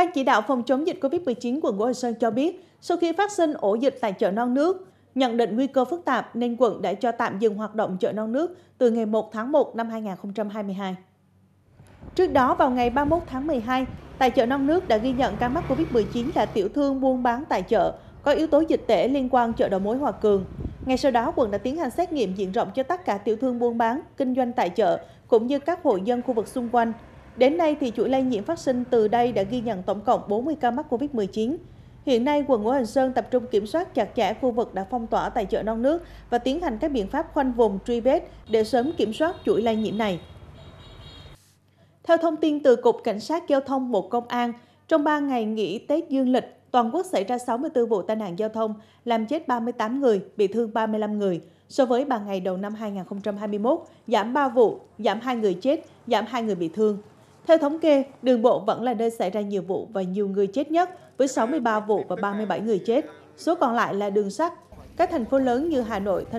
Ban chỉ đạo phòng chống dịch COVID-19 quận Ngũ Hành Sơn cho biết, sau khi phát sinh ổ dịch tại chợ non nước, nhận định nguy cơ phức tạp nên quận đã cho tạm dừng hoạt động chợ non nước từ ngày 1 tháng 1 năm 2022. Trước đó vào ngày 31 tháng 12, tại chợ non nước đã ghi nhận ca mắc COVID-19 là tiểu thương buôn bán tại chợ có yếu tố dịch tễ liên quan chợ đầu mối Hòa Cường. Ngay sau đó, quận đã tiến hành xét nghiệm diện rộng cho tất cả tiểu thương buôn bán, kinh doanh tại chợ cũng như các hộ dân khu vực xung quanh Đến nay, thì chuỗi lây nhiễm phát sinh từ đây đã ghi nhận tổng cộng 40 ca mắc COVID-19. Hiện nay, quận Ngũ Hành Sơn tập trung kiểm soát chặt chẽ khu vực đã phong tỏa tại chợ non nước và tiến hành các biện pháp khoanh vùng truy vết để sớm kiểm soát chuỗi lây nhiễm này. Theo thông tin từ Cục Cảnh sát Giao thông Bộ Công an, trong 3 ngày nghỉ Tết Dương lịch, toàn quốc xảy ra 64 vụ tai nạn giao thông, làm chết 38 người, bị thương 35 người. So với 3 ngày đầu năm 2021, giảm 3 vụ, giảm 2 người chết, giảm 2 người bị thương. Theo thống kê, đường bộ vẫn là nơi xảy ra nhiều vụ và nhiều người chết nhất, với 63 vụ và 37 người chết. Số còn lại là đường sắt. Các thành phố lớn như Hà Nội, thành